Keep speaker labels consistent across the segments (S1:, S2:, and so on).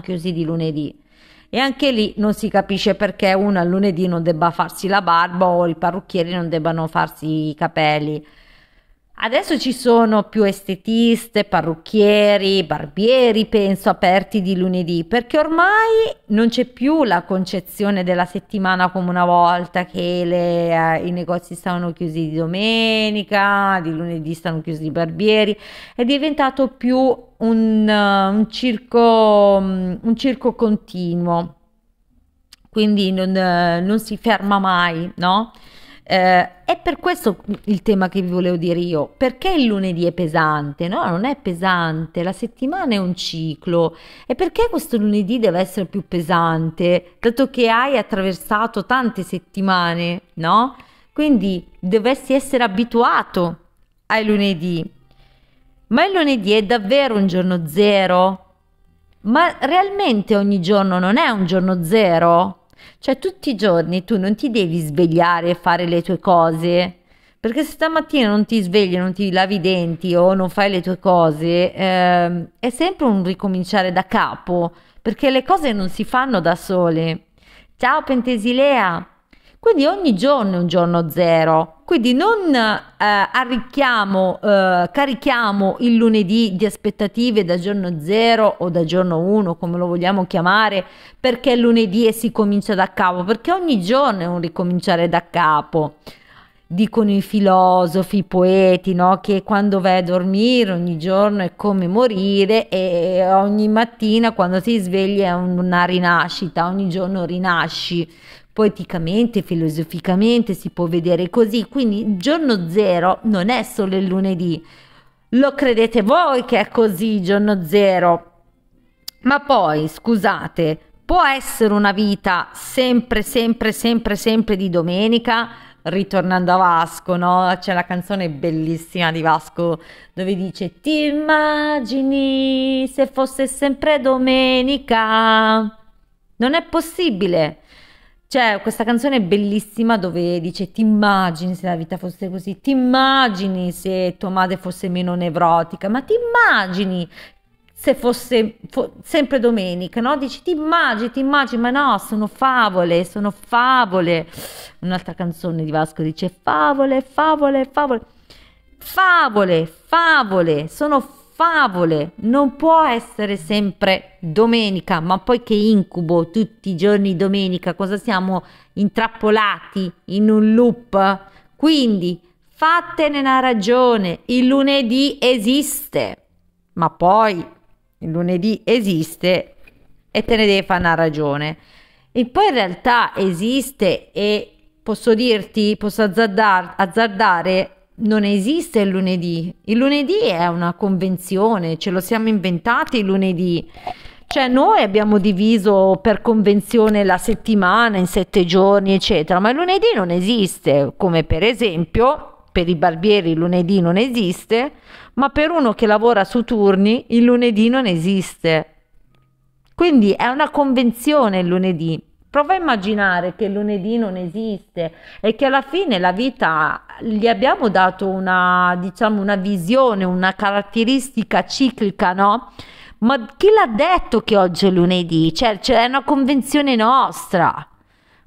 S1: chiusi di lunedì. E anche lì non si capisce perché uno al lunedì non debba farsi la barba o i parrucchieri non debbano farsi i capelli. Adesso ci sono più estetiste, parrucchieri, barbieri, penso, aperti di lunedì, perché ormai non c'è più la concezione della settimana come una volta, che le, eh, i negozi stavano chiusi di domenica, di lunedì stanno chiusi i barbieri, è diventato più un, uh, un, circo, mm, un circo, continuo, quindi non, uh, non si ferma mai, no? Eh, è per questo il tema che vi volevo dire io, perché il lunedì è pesante? No, non è pesante, la settimana è un ciclo e perché questo lunedì deve essere più pesante, dato che hai attraversato tante settimane, no? Quindi dovresti essere abituato ai lunedì. Ma il lunedì è davvero un giorno zero? Ma realmente ogni giorno non è un giorno zero? Cioè tutti i giorni tu non ti devi svegliare e fare le tue cose, perché se stamattina non ti svegli, non ti lavi i denti o non fai le tue cose, eh, è sempre un ricominciare da capo, perché le cose non si fanno da sole. Ciao Pentesilea, quindi ogni giorno è un giorno zero. Quindi non eh, arricchiamo, eh, carichiamo il lunedì di aspettative da giorno zero o da giorno uno, come lo vogliamo chiamare, perché è lunedì e si comincia da capo, perché ogni giorno è un ricominciare da capo dicono i filosofi, i poeti, no? che quando vai a dormire ogni giorno è come morire e ogni mattina quando si sveglia è una rinascita, ogni giorno rinasci poeticamente, filosoficamente si può vedere così, quindi il giorno zero non è solo il lunedì, lo credete voi che è così giorno zero? Ma poi, scusate, può essere una vita sempre, sempre, sempre, sempre di domenica? ritornando a Vasco, no? C'è la canzone bellissima di Vasco dove dice Ti immagini se fosse sempre domenica? Non è possibile. C'è cioè, questa canzone è bellissima dove dice ti immagini se la vita fosse così, ti immagini se tua madre fosse meno nevrotica, ma ti immagini se fosse fo- sempre domenica, no? Dici ti immagini, ti immagini, ma no, sono favole, sono favole. Un'altra canzone di Vasco dice favole, favole, favole. Favole, favole, sono favole favole, non può essere sempre domenica, ma poi che incubo tutti i giorni domenica, cosa siamo intrappolati in un loop? Quindi fatene una ragione, il lunedì esiste, ma poi il lunedì esiste e te ne devi fare una ragione. E poi in realtà esiste e posso dirti, posso azzardar, azzardare non esiste il lunedì. Il lunedì è una convenzione, ce lo siamo inventati il lunedì. Cioè noi abbiamo diviso per convenzione la settimana in sette giorni, eccetera, ma il lunedì non esiste, come per esempio per i barbieri il lunedì non esiste, ma per uno che lavora su turni il lunedì non esiste. Quindi è una convenzione il lunedì. Prova a immaginare che lunedì non esiste e che alla fine la vita gli abbiamo dato una, diciamo, una visione, una caratteristica ciclica, no? Ma chi l'ha detto che oggi è lunedì? Cioè, cioè è una convenzione nostra.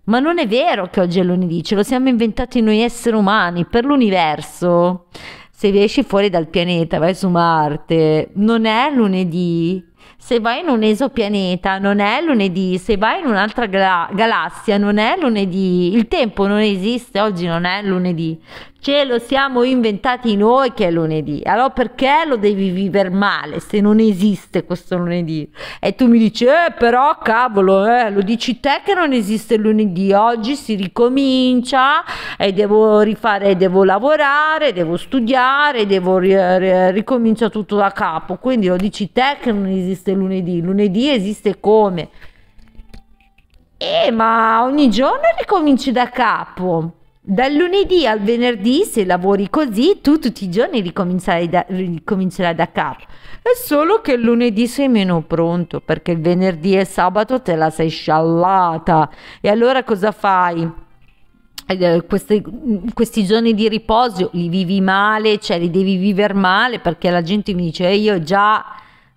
S1: Ma non è vero che oggi è lunedì, ce lo siamo inventati noi esseri umani per l'universo. Se esci fuori dal pianeta, vai su Marte, non è lunedì, se vai in un esopianeta non è lunedì, se vai in un'altra galassia non è lunedì, il tempo non esiste, oggi non è lunedì ce lo siamo inventati noi che è lunedì. Allora perché lo devi vivere male se non esiste questo lunedì? E tu mi dici, eh però cavolo, eh, lo dici te che non esiste lunedì, oggi si ricomincia e devo rifare, devo lavorare, devo studiare, devo ricominciare tutto da capo. Quindi lo dici te che non esiste lunedì, lunedì esiste come? Eh, ma ogni giorno ricominci da capo. Dal lunedì al venerdì, se lavori così, tu tutti i giorni ricomincerai da, ricomincerai da capo. È solo che il lunedì sei meno pronto, perché il venerdì e il sabato te la sei sciallata. E allora cosa fai? Eh, questi, questi giorni di riposo li vivi male, cioè li devi vivere male perché la gente mi dice e eh, io già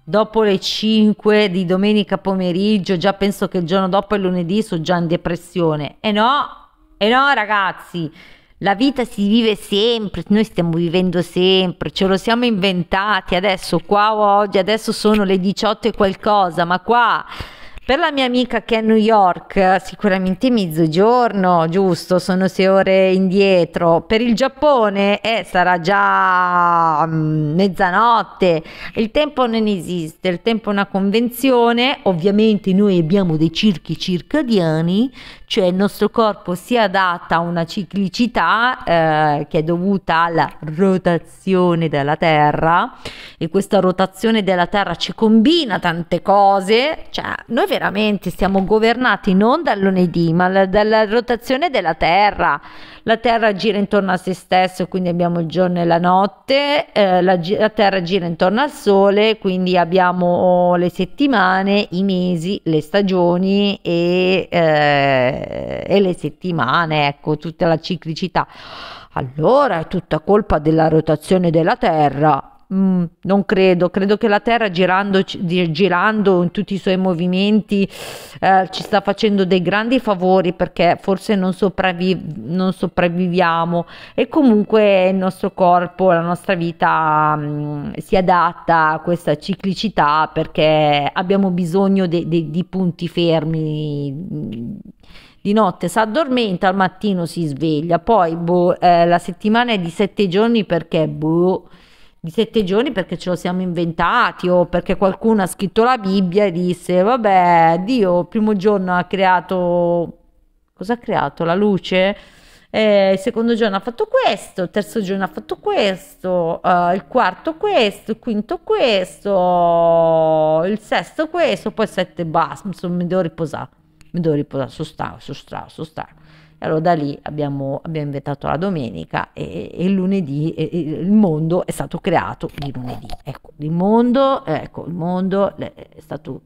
S1: dopo le 5 di domenica pomeriggio, già penso che il giorno dopo è lunedì, sono già in depressione. E no, e no, ragazzi, la vita si vive sempre, noi stiamo vivendo sempre, ce lo siamo inventati adesso, qua o oggi, adesso sono le 18 e qualcosa, ma qua per la mia amica che è a New York, eh, sicuramente mezzogiorno, giusto, sono sei ore indietro. Per il Giappone eh, sarà già mm, mezzanotte. Il tempo non esiste, il tempo è una convenzione. Ovviamente noi abbiamo dei circhi circadiani, cioè il nostro corpo si adatta a una ciclicità eh, che è dovuta alla rotazione della Terra e questa rotazione della Terra ci combina tante cose. Cioè, noi veramente siamo governati non dal lunedì, ma dalla rotazione della Terra. La Terra gira intorno a se stesso, quindi abbiamo il giorno e la notte, eh, la, la Terra gira intorno al Sole, quindi abbiamo oh, le settimane, i mesi, le stagioni e, eh, e le settimane, ecco, tutta la ciclicità. Allora è tutta colpa della rotazione della Terra. Mm, non credo, credo che la Terra girando, girando in tutti i suoi movimenti eh, ci sta facendo dei grandi favori perché forse non, sopravvi- non, sopravviviamo e comunque il nostro corpo, la nostra vita mm, si adatta a questa ciclicità perché abbiamo bisogno de- de- di punti fermi mm, di notte si addormenta, al mattino si sveglia, poi boh, eh, la settimana è di sette giorni perché boh, di sette giorni perché ce lo siamo inventati o perché qualcuno ha scritto la Bibbia e disse vabbè Dio il primo giorno ha creato cosa ha creato la luce eh, il secondo giorno ha fatto questo il terzo giorno ha fatto questo eh, il quarto questo il quinto questo il sesto questo poi sette basta mi devo riposare mi devo riposare so strano so strano so strano e allora da lì abbiamo, abbiamo inventato la domenica e, e il lunedì e, e il mondo è stato creato di lunedì. Ecco, il mondo, ecco, il mondo è stato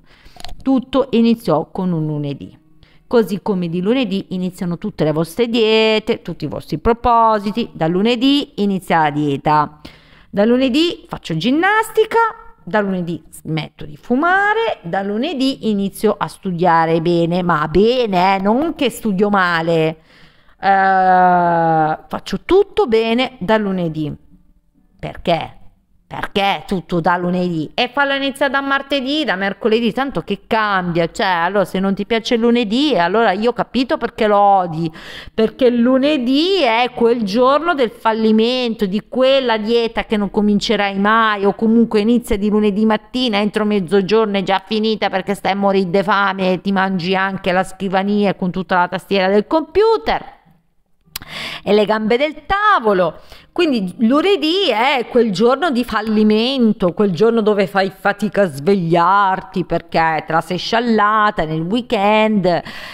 S1: tutto iniziò con un lunedì. Così come di lunedì iniziano tutte le vostre diete, tutti i vostri propositi. Da lunedì inizia la dieta. Da lunedì faccio ginnastica, da lunedì smetto di fumare, da lunedì inizio a studiare bene, ma bene, eh, non che studio male, uh, faccio tutto bene da lunedì. Perché? perché tutto da lunedì e fallo iniziare da martedì, da mercoledì, tanto che cambia, cioè allora se non ti piace il lunedì, allora io ho capito perché lo odi, perché il lunedì è quel giorno del fallimento, di quella dieta che non comincerai mai o comunque inizia di lunedì mattina, entro mezzogiorno è già finita perché stai a morire di fame e ti mangi anche la scrivania con tutta la tastiera del computer e le gambe del tavolo. Quindi lunedì è quel giorno di fallimento, quel giorno dove fai fatica a svegliarti perché tra sei sciallata nel weekend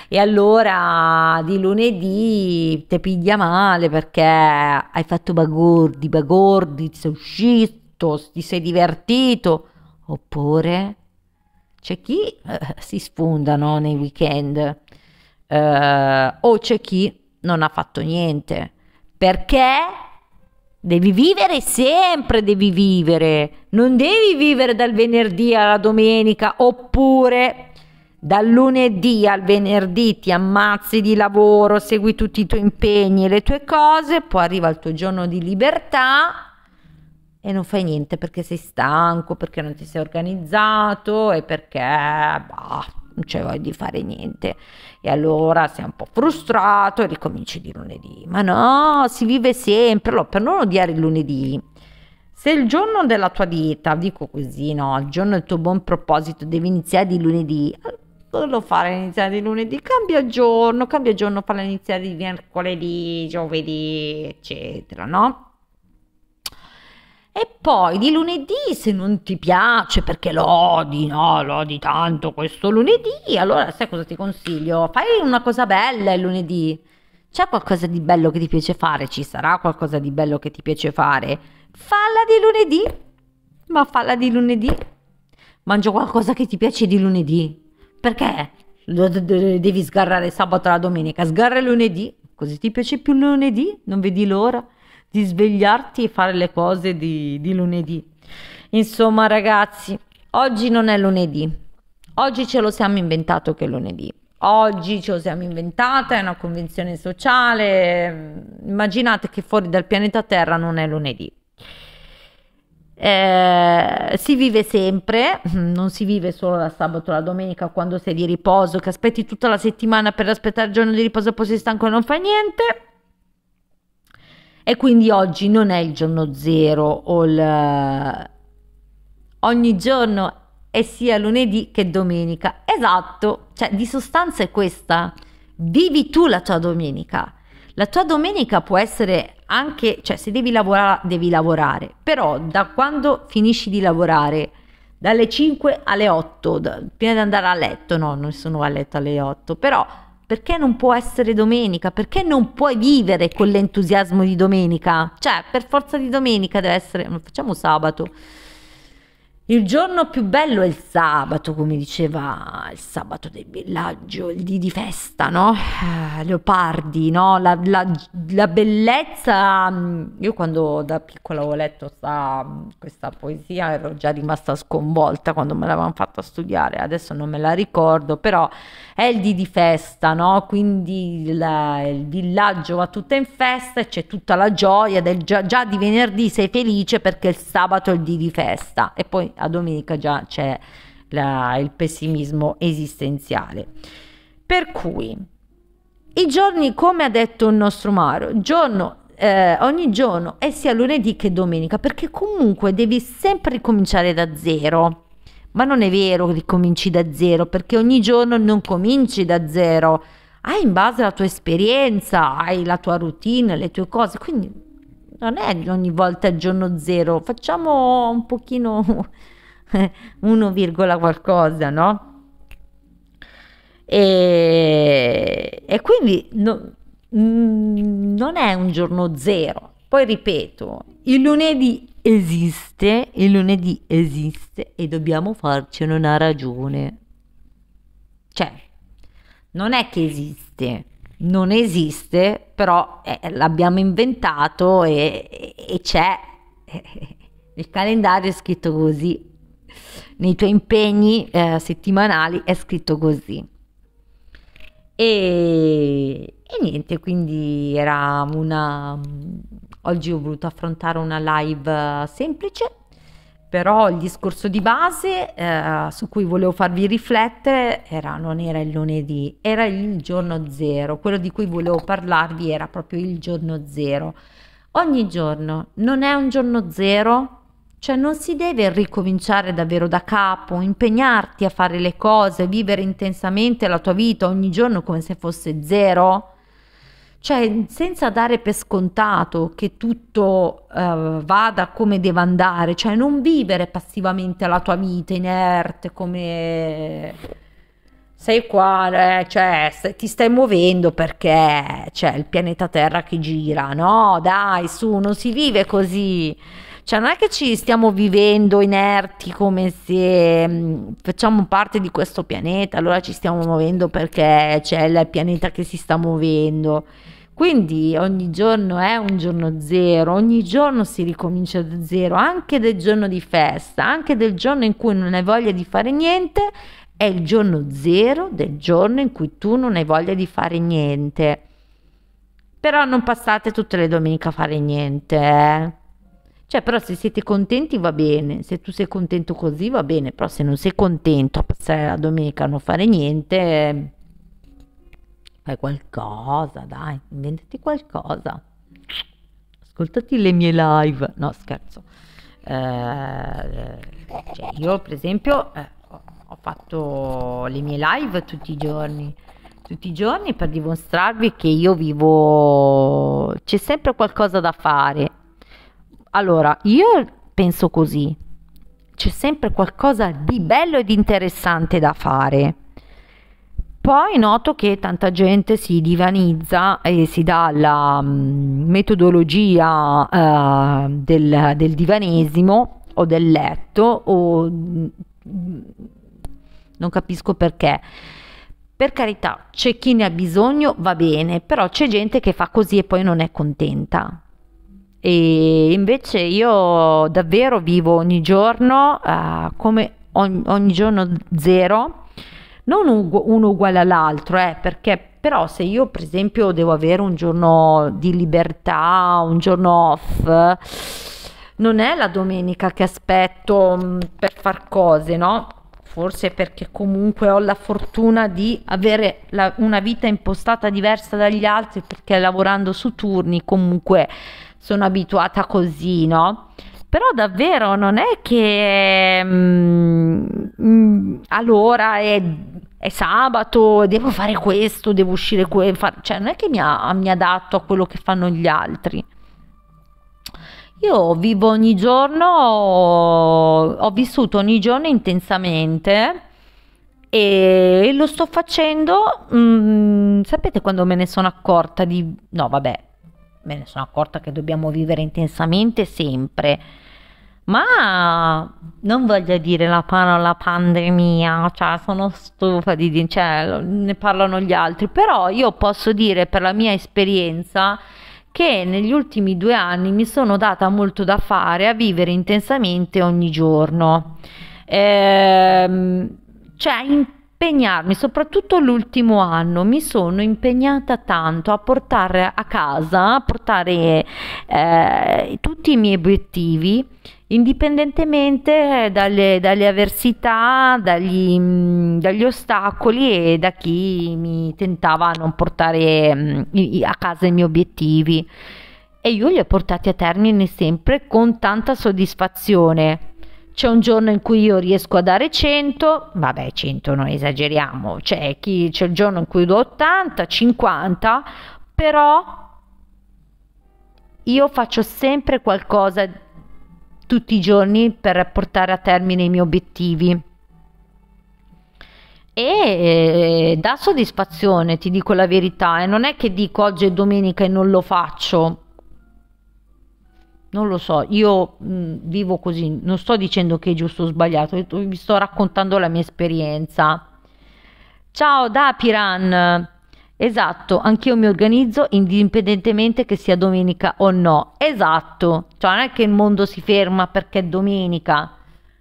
S1: e allora di lunedì ti piglia male perché hai fatto bagordi, bagordi, ti sei uscito, ti sei divertito. Oppure c'è chi eh, si sfondano nei weekend eh, o c'è chi non ha fatto niente. Perché devi vivere sempre, devi vivere. Non devi vivere dal venerdì alla domenica oppure dal lunedì al venerdì ti ammazzi di lavoro, segui tutti i tuoi impegni e le tue cose, poi arriva il tuo giorno di libertà e non fai niente perché sei stanco, perché non ti sei organizzato e perché... Bah, non c'è voglia di fare niente. E allora sei un po' frustrato e ricominci di lunedì. Ma no, si vive sempre, allora, per non odiare il lunedì. Se il giorno della tua dieta, dico così, no, il giorno del tuo buon proposito deve iniziare di lunedì, lo fare iniziare di lunedì, cambia giorno, cambia giorno, farla iniziare di mercoledì, giovedì, eccetera, no? E poi di lunedì, se non ti piace perché lo odi, no, lo odi tanto questo lunedì, allora sai cosa ti consiglio? Fai una cosa bella il lunedì. C'è qualcosa di bello che ti piace fare? Ci sarà qualcosa di bello che ti piace fare? Falla di lunedì. Ma falla di lunedì. Mangia qualcosa che ti piace di lunedì. Perché devi sgarrare sabato e la domenica? Sgarra lunedì, così ti piace più lunedì, non vedi l'ora di svegliarti e fare le cose di, di lunedì. Insomma, ragazzi, oggi non è lunedì. Oggi ce lo siamo inventato che è lunedì. Oggi ce lo siamo inventata, è una convenzione sociale. Immaginate che fuori dal pianeta Terra non è lunedì. Eh, si vive sempre, non si vive solo la sabato, la domenica quando sei di riposo, che aspetti tutta la settimana per aspettare il giorno di riposo, e poi sei stanco e non fai niente. E quindi oggi non è il giorno zero o il... ogni giorno è sia lunedì che domenica. Esatto, cioè di sostanza è questa. Vivi tu la tua domenica. La tua domenica può essere anche, cioè se devi lavorare, devi lavorare, però da quando finisci di lavorare, dalle 5 alle 8, da, prima di andare a letto, no, non sono a letto alle 8, però perché non può essere domenica? Perché non puoi vivere con l'entusiasmo di domenica? Cioè, per forza di domenica deve essere... Facciamo sabato. Il giorno più bello è il sabato, come diceva il sabato del villaggio, il dì di festa, no? Eh, Leopardi, no? La, la, la, bellezza. Mm, io quando da piccola avevo letto sta, mm, questa poesia ero già rimasta sconvolta quando me l'avevano fatta studiare, adesso non me la ricordo, però è il dì di festa, no? Quindi il, eh, il villaggio va tutto in festa e c'è tutta la gioia del già, già di venerdì sei felice perché il sabato è il dì di festa e poi a domenica già c'è la, il pessimismo esistenziale. Per cui i giorni, come ha detto il nostro Mario, giorno, eh, ogni giorno e eh sia lunedì che domenica, perché comunque devi sempre ricominciare da zero. Ma non è vero che ricominci da zero, perché ogni giorno non cominci da zero. Hai in base alla tua esperienza, hai la tua routine, le tue cose, quindi non è ogni volta il giorno zero, facciamo un pochino 1, qualcosa, no? E, e quindi no, mm, non è un giorno zero. Poi ripeto, il lunedì esiste, il lunedì esiste e dobbiamo farcene una ragione. Cioè, non è che esiste non esiste, però eh, l'abbiamo inventato e, e, c'è. Il calendario è scritto così, nei tuoi impegni eh, settimanali è scritto così. E, e niente, quindi era una... Oggi ho voluto affrontare una live eh, semplice però il discorso di base eh, su cui volevo farvi riflettere era, non era il lunedì, era il giorno zero, quello di cui volevo parlarvi era proprio il giorno zero. Ogni giorno non è un giorno zero, cioè non si deve ricominciare davvero da capo, impegnarti a fare le cose, vivere intensamente la tua vita ogni giorno come se fosse zero cioè, senza dare per scontato che tutto uh, vada come deve andare, cioè non vivere passivamente la tua vita inerte come sei qua, eh, cioè, ti stai muovendo perché c'è cioè, il pianeta Terra che gira, no? Dai, su, non si vive così. Cioè non è che ci stiamo vivendo inerti come se mm, facciamo parte di questo pianeta, allora ci stiamo muovendo perché c'è il pianeta che si sta muovendo. Quindi ogni giorno è un giorno zero, ogni giorno si ricomincia da zero, anche del giorno di festa, anche del giorno in cui non hai voglia di fare niente, è il giorno zero del giorno in cui tu non hai voglia di fare niente. Però non passate tutte le domeniche a fare niente, eh? Cioè, però se siete contenti va bene, se tu sei contento così va bene, però se non sei contento a passare la domenica a non fare niente, fai qualcosa, dai, inventati qualcosa. Ascoltati le mie live, no scherzo. Eh, cioè io per esempio eh, ho fatto le mie live tutti i giorni tutti i giorni per dimostrarvi che io vivo c'è sempre qualcosa da fare allora, io penso così. C'è sempre qualcosa di bello e di interessante da fare. Poi noto che tanta gente si divanizza e si dà la mm, metodologia uh, del, del, divanesimo o del letto o mm, non capisco perché. Per carità, c'è chi ne ha bisogno, va bene, però c'è gente che fa così e poi non è contenta. E invece io davvero vivo ogni giorno uh, come ogni, ogni, giorno zero, non uno uguale all'altro, eh, perché però se io per esempio devo avere un giorno di libertà, un giorno off, non è la domenica che aspetto mm, per far cose, no? Forse perché comunque ho la fortuna di avere la, una vita impostata diversa dagli altri, perché lavorando su turni comunque sono abituata così, no? Però davvero non è che mm, mm allora è, è, sabato, devo fare questo, devo uscire qui, cioè non è che mi, ha, mi adatto a quello che fanno gli altri. Io vivo ogni giorno, ho vissuto ogni giorno intensamente e lo sto facendo. Mm, sapete quando me ne sono accorta di... No, vabbè, me ne sono accorta che dobbiamo vivere intensamente sempre, ma non voglio dire la parola pandemia, cioè sono stufa di dire, cioè, ne parlano gli altri, però io posso dire per la mia esperienza che negli ultimi due anni mi sono data molto da fare a vivere intensamente ogni giorno. Ehm, cioè, in impegnarmi, soprattutto l'ultimo anno, mi sono impegnata tanto a portare a casa, a portare eh, tutti i miei obiettivi, indipendentemente dalle, dalle avversità, dagli, mm, dagli, ostacoli e da chi mi tentava a non portare mm, a casa i miei obiettivi. E io li ho portati a termine sempre con tanta soddisfazione c'è un giorno in cui io riesco a dare 100, vabbè 100 non esageriamo, c'è, cioè, chi, c'è il giorno in cui do 80, 50, però io faccio sempre qualcosa tutti i giorni per portare a termine i miei obiettivi. E eh, dà soddisfazione, ti dico la verità, e non è che dico oggi è domenica e non lo faccio, non lo so, io mh, mm, vivo così, non sto dicendo che è giusto o sbagliato, vi sto raccontando la mia esperienza. Ciao da Piran, esatto, anch'io mi organizzo indipendentemente che sia domenica o no, esatto, cioè non è che il mondo si ferma perché è domenica,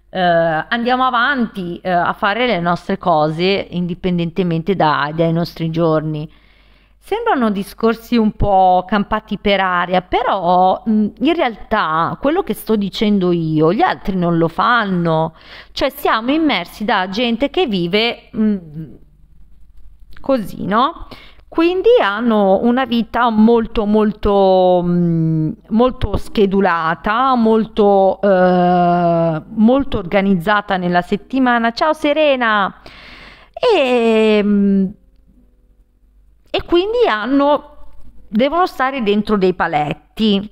S1: eh, andiamo avanti eh, a fare le nostre cose indipendentemente da, dai nostri giorni. Sembrano discorsi un po' campati per aria, però mm, in realtà quello che sto dicendo io, gli altri non lo fanno, cioè siamo immersi da gente che vive mm, così, no? Quindi hanno una vita molto molto mm, molto schedulata, molto, eh, molto organizzata nella settimana. Ciao Serena! E mh, e quindi hanno, devono stare dentro dei paletti.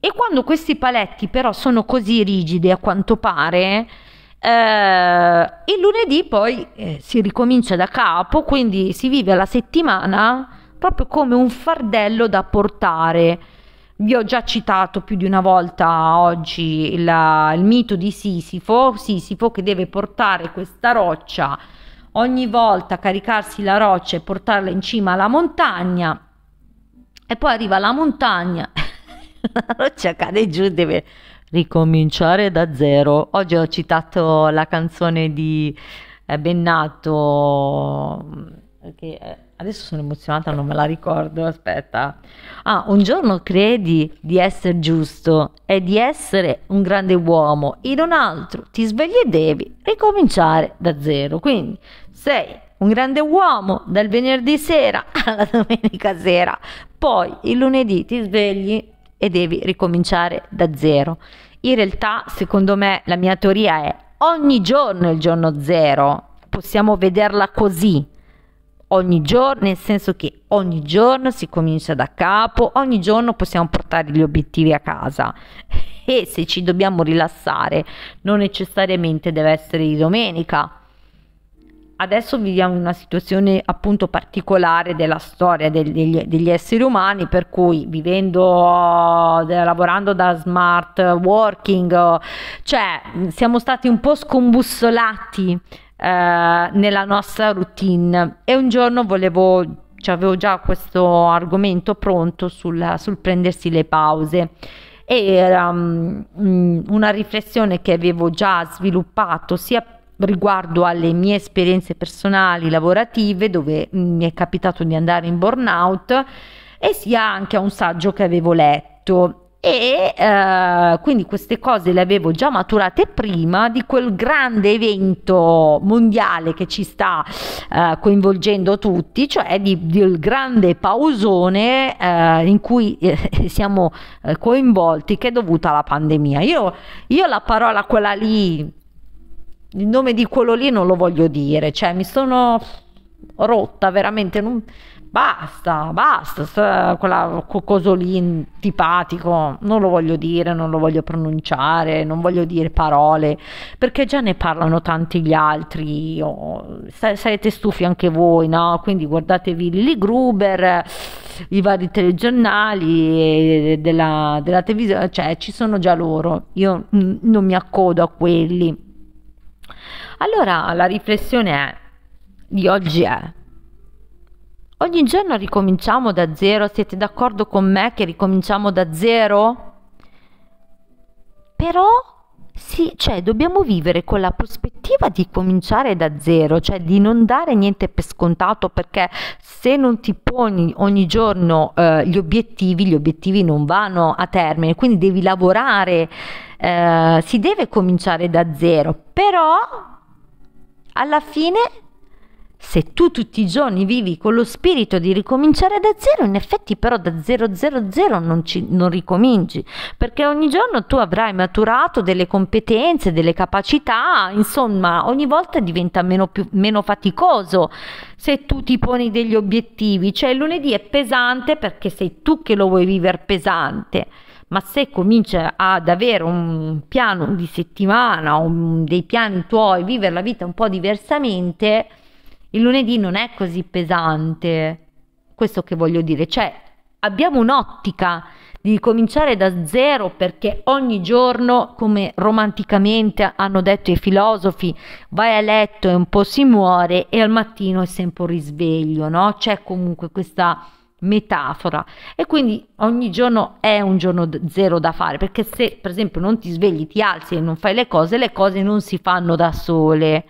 S1: E quando questi paletti però sono così rigidi a quanto pare, eh, il lunedì poi eh, si ricomincia da capo, quindi si vive la settimana proprio come un fardello da portare. Vi ho già citato più di una volta oggi il, il mito di Sisifo, Sisifo che deve portare questa roccia ogni volta caricarsi la roccia e portarla in cima alla montagna e poi arriva la montagna, la roccia cade giù, deve ricominciare da zero. Oggi ho citato la canzone di eh, Bennato che Adesso sono emozionata, non me la ricordo, aspetta. Ah, un giorno credi di essere giusto e di essere un grande uomo, in un altro ti svegli e devi ricominciare da zero. Quindi sei un grande uomo dal venerdì sera alla domenica sera, poi il lunedì ti svegli e devi ricominciare da zero. In realtà, secondo me, la mia teoria è ogni giorno è il giorno zero, possiamo vederla così ogni giorno, nel senso che ogni giorno si comincia da capo, ogni giorno possiamo portare gli obiettivi a casa e se ci dobbiamo rilassare non necessariamente deve essere di domenica. Adesso viviamo in una situazione appunto particolare della storia degli, degli esseri umani per cui vivendo, eh, lavorando da smart working, cioè siamo stati un po' scombussolati eh, nella nostra routine e un giorno volevo cioè avevo già questo argomento pronto sul, sul prendersi le pause e era um, una riflessione che avevo già sviluppato sia riguardo alle mie esperienze personali lavorative dove mm, mi è capitato di andare in burnout e sia anche a un saggio che avevo letto e eh, quindi queste cose le avevo già maturate prima di quel grande evento mondiale che ci sta eh, coinvolgendo tutti, cioè di, del grande pausone eh, in cui eh, siamo eh, coinvolti che è dovuta alla pandemia. Io, io la parola quella lì, il nome di quello lì non lo voglio dire, cioè mi sono rotta veramente. Non, Basta, basta, quel coso lì antipatico, non lo voglio dire, non lo voglio pronunciare, non voglio dire parole, perché già ne parlano tanti gli altri, oh, sarete stufi anche voi, no? Quindi guardatevi Lily Gruber, i vari telegiornali eh, della, della televisione, cioè ci sono già loro, io non mi accodo a quelli. Allora la riflessione è, di oggi è Ogni giorno ricominciamo da zero, siete d'accordo con me che ricominciamo da zero? Però sì, cioè dobbiamo vivere con la prospettiva di cominciare da zero, cioè di non dare niente per scontato perché se non ti poni ogni giorno eh, gli obiettivi, gli obiettivi non vanno a termine, quindi devi lavorare, eh, si deve cominciare da zero, però alla fine se tu tutti i giorni vivi con lo spirito di ricominciare da zero, in effetti però da 000 non, ci, non ricominci, perché ogni giorno tu avrai maturato delle competenze, delle capacità, insomma ogni volta diventa meno, più, meno faticoso se tu ti poni degli obiettivi, cioè lunedì è pesante perché sei tu che lo vuoi vivere pesante ma se cominci ad avere un piano di settimana o dei piani tuoi, vivere la vita un po' diversamente, il lunedì non è così pesante, questo che voglio dire, cioè abbiamo un'ottica di cominciare da zero perché ogni giorno, come romanticamente hanno detto i filosofi, vai a letto e un po' si muore e al mattino è sempre un risveglio, no? C'è comunque questa metafora e quindi ogni giorno è un giorno zero da fare perché se per esempio non ti svegli, ti alzi e non fai le cose, le cose non si fanno da sole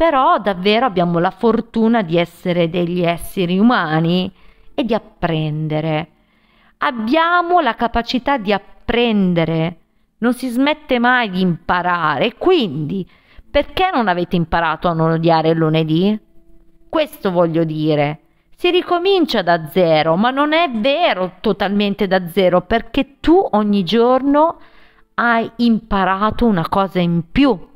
S1: però davvero abbiamo la fortuna di essere degli esseri umani e di apprendere. Abbiamo la capacità di apprendere, non si smette mai di imparare, quindi perché non avete imparato a non odiare il lunedì? Questo voglio dire. Si ricomincia da zero, ma non è vero totalmente da zero perché tu ogni giorno hai imparato una cosa in più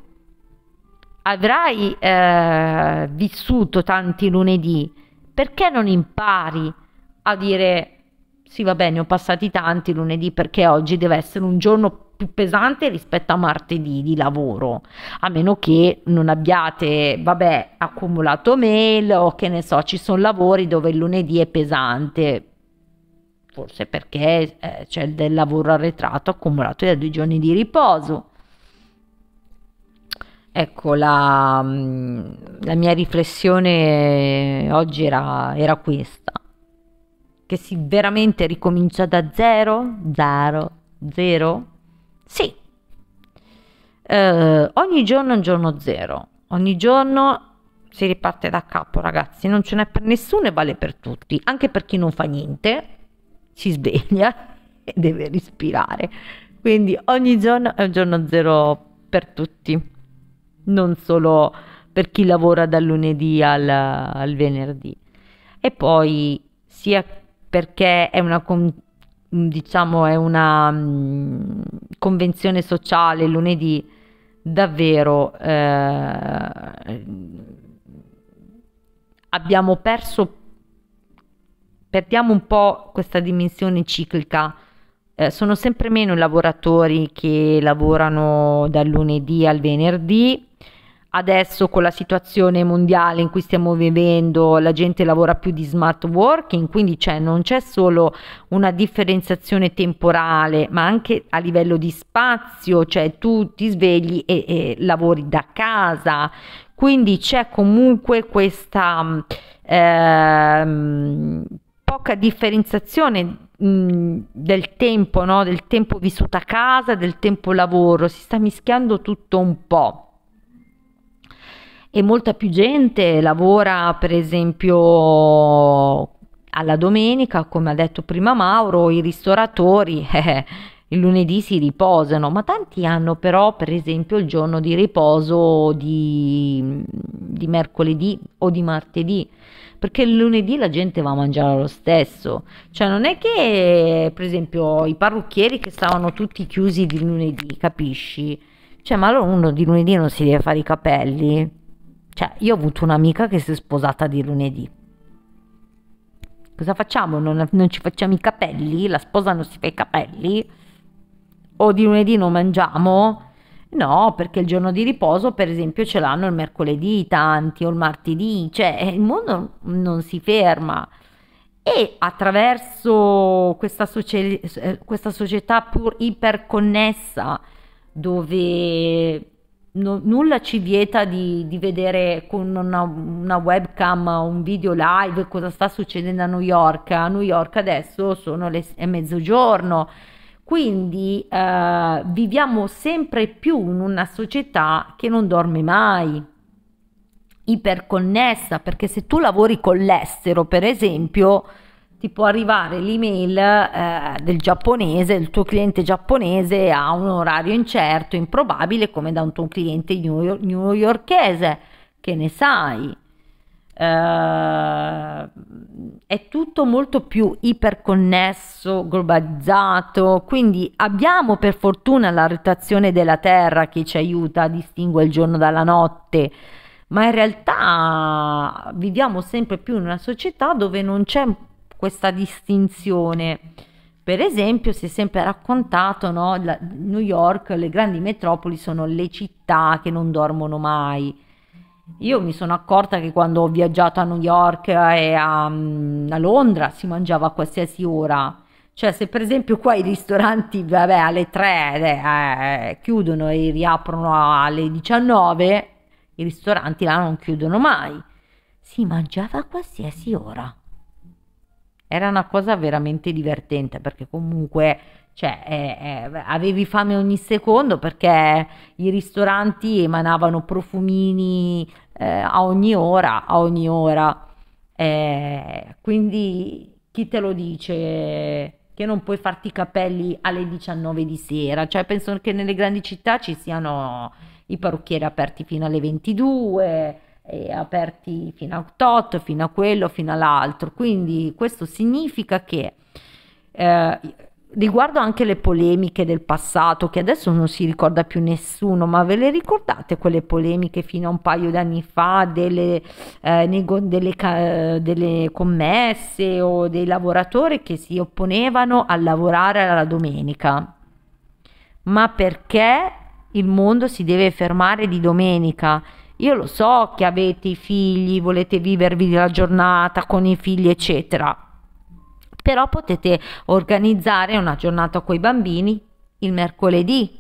S1: avrai eh, vissuto tanti lunedì, perché non impari a dire sì va bene, ho passati tanti lunedì perché oggi deve essere un giorno più pesante rispetto a martedì di lavoro, a meno che non abbiate, vabbè, accumulato mail o che ne so, ci sono lavori dove il lunedì è pesante, forse perché eh, c'è del lavoro arretrato accumulato da due giorni di riposo. Ecco, la, mm, la, mia riflessione oggi era, era, questa, che si veramente ricomincia da zero, zero, zero, sì, eh, ogni giorno è un giorno zero, ogni giorno si riparte da capo ragazzi, non ce n'è per nessuno e vale per tutti, anche per chi non fa niente, si sveglia e deve respirare, quindi ogni giorno è un giorno zero per tutti non solo per chi lavora dal lunedì al, al venerdì. E poi sia perché è una, diciamo, è una mh, mm, convenzione sociale lunedì davvero eh, abbiamo perso perdiamo un po' questa dimensione ciclica eh, sono sempre meno i lavoratori che lavorano dal lunedì al venerdì. Adesso con la situazione mondiale in cui stiamo vivendo la gente lavora più di smart working, quindi cioè, non c'è solo una differenziazione temporale, ma anche a livello di spazio, cioè tu ti svegli e, e lavori da casa, quindi c'è comunque questa eh, poca differenziazione del tempo, no? del tempo vissuto a casa, del tempo lavoro, si sta mischiando tutto un po'. E molta più gente lavora, per esempio, alla domenica, come ha detto prima Mauro, i ristoratori eh, il lunedì si riposano, ma tanti hanno però per esempio il giorno di riposo di, di mercoledì o di martedì perché il lunedì la gente va a mangiare lo stesso, cioè non è che per esempio i parrucchieri che stavano tutti chiusi di lunedì, capisci? Cioè ma allora uno di lunedì non si deve fare i capelli? Cioè io ho avuto un'amica che si è sposata di lunedì. Cosa facciamo? Non, non ci facciamo i capelli? La sposa non si fa i capelli? O di lunedì non mangiamo? No, perché il giorno di riposo, per esempio, ce l'hanno il mercoledì tanti o il martedì, cioè eh, il mondo non si ferma. E attraverso questa, socie- eh, questa società pur iperconnessa, dove no, nulla ci vieta di, di vedere con una, una, webcam un video live cosa sta succedendo a New York. A New York adesso sono le, è mezzogiorno quindi eh, viviamo sempre più in una società che non dorme mai, iperconnessa, perché se tu lavori con l'estero, per esempio, ti può arrivare l'email eh, del giapponese, il tuo cliente giapponese ha un orario incerto, improbabile, come da un tuo cliente newyorkese, che ne sai. Eh, è tutto molto più iperconnesso, globalizzato, quindi abbiamo per fortuna la rotazione della Terra che ci aiuta a distinguere il giorno dalla notte, ma in realtà viviamo sempre più in una società dove non c'è questa distinzione. Per esempio, si è sempre raccontato, che no, New York, le grandi metropoli sono le città che non dormono mai io mi sono accorta che quando ho viaggiato a New York e a, mm, a Londra si mangiava a qualsiasi ora. Cioè, se per esempio qua i ristoranti, vabbè, alle 3 eh, eh, chiudono e riaprono alle 19, i ristoranti là non chiudono mai. Si mangiava a qualsiasi ora. Era una cosa veramente divertente perché comunque cioè eh, eh, avevi fame ogni secondo perché i ristoranti emanavano profumini eh, a ogni ora, a ogni ora. Eh, quindi chi te lo dice che non puoi farti i capelli alle 19 di sera? Cioè penso che nelle grandi città ci siano i parrucchieri aperti fino alle 22 aperti fino a tot, fino a quello, fino all'altro. Quindi questo significa che eh, riguardo anche le polemiche del passato, che adesso non si ricorda più nessuno, ma ve le ricordate quelle polemiche fino a un paio d'anni fa delle, eh, delle, delle commesse o dei lavoratori che si opponevano a lavorare alla domenica? Ma perché il mondo si deve fermare di domenica? Io lo so che avete i figli, volete vivervi la giornata con i figli, eccetera, però potete organizzare una giornata con i bambini il mercoledì,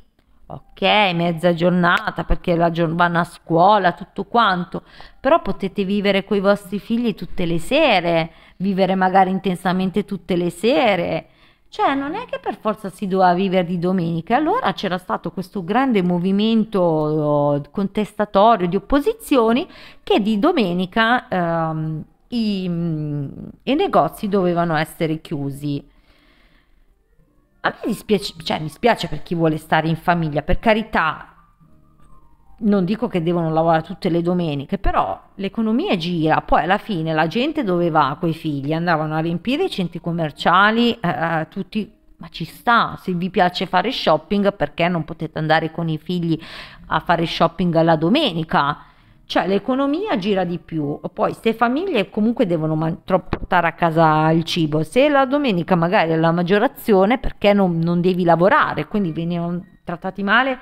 S1: ok, mezza giornata perché la giorn- vanno a scuola, tutto quanto, però potete vivere con i vostri figli tutte le sere, vivere magari intensamente tutte le sere. Cioè, non è che per forza si doveva vivere di domenica. Allora c'era stato questo grande movimento oh, contestatorio di opposizioni che di domenica ehm, i, mm, i negozi dovevano essere chiusi. A me dispiace, cioè, mi spiace per chi vuole stare in famiglia, per carità, non dico che devono lavorare tutte le domeniche, però l'economia gira, poi alla fine la gente dove va i figli? Andavano a riempire i centri commerciali, eh, tutti, ma ci sta, se vi piace fare shopping perché non potete andare con i figli a fare shopping la domenica? cioè l'economia gira di più, poi se famiglie comunque devono man- portare a casa il cibo, se la domenica magari è la maggiorazione perché non, non devi lavorare, quindi venivano trattati male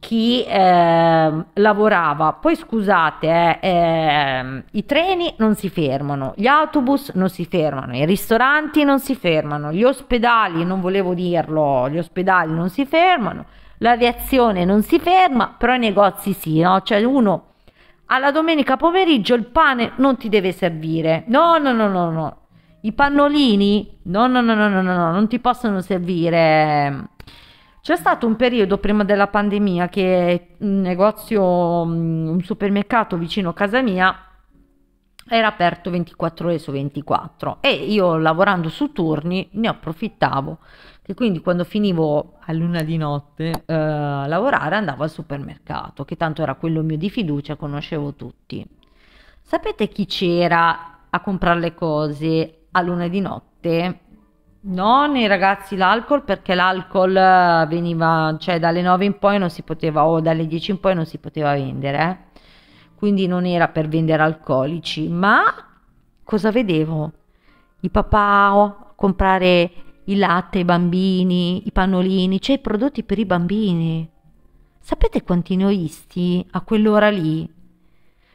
S1: chi eh, lavorava. Poi scusate, eh, eh, i treni non si fermano, gli autobus non si fermano, i ristoranti non si fermano, gli ospedali, non volevo dirlo, gli ospedali non si fermano, l'aviazione non si ferma, però i negozi sì, no? Cioè uno alla domenica pomeriggio il pane non ti deve servire. No, no, no, no, no. I pannolini? No, no, no, no, no, no, no, non ti possono servire. C'è stato un periodo prima della pandemia che un negozio, mm, un supermercato vicino a casa mia era aperto 24 ore su 24 e io lavorando su turni ne approfittavo che quindi quando finivo a luna di notte eh, lavorare andavo al supermercato, che tanto era quello mio di fiducia, conoscevo tutti. Sapete chi c'era a comprare le cose a luna di notte? Non i ragazzi l'alcol perché l'alcol eh, veniva, cioè dalle 9 in poi non si poteva o dalle 10 in poi non si poteva vendere, eh. quindi non era per vendere alcolici, ma cosa vedevo? I papà oh, comprare il latte ai bambini, i pannolini, cioè i prodotti per i bambini. Sapete quanti noisti a quell'ora lì?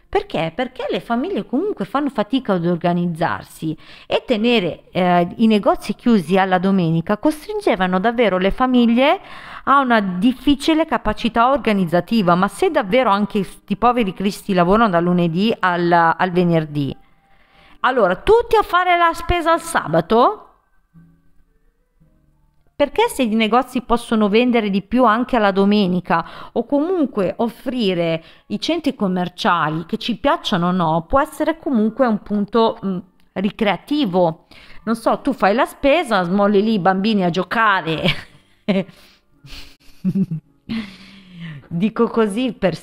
S1: Perché? Perché le famiglie comunque fanno fatica ad organizzarsi e tenere eh, i negozi chiusi alla domenica costringevano davvero le famiglie a una difficile capacità organizzativa, ma se davvero anche i poveri cristi lavorano da lunedì al, al venerdì, allora tutti a fare la spesa al sabato? Perché se i negozi possono vendere di più anche alla domenica o comunque offrire i centri commerciali che ci piacciono o no, può essere comunque un punto mh, ricreativo. Non so, tu fai la spesa, smolli lì i bambini a giocare. Dico così per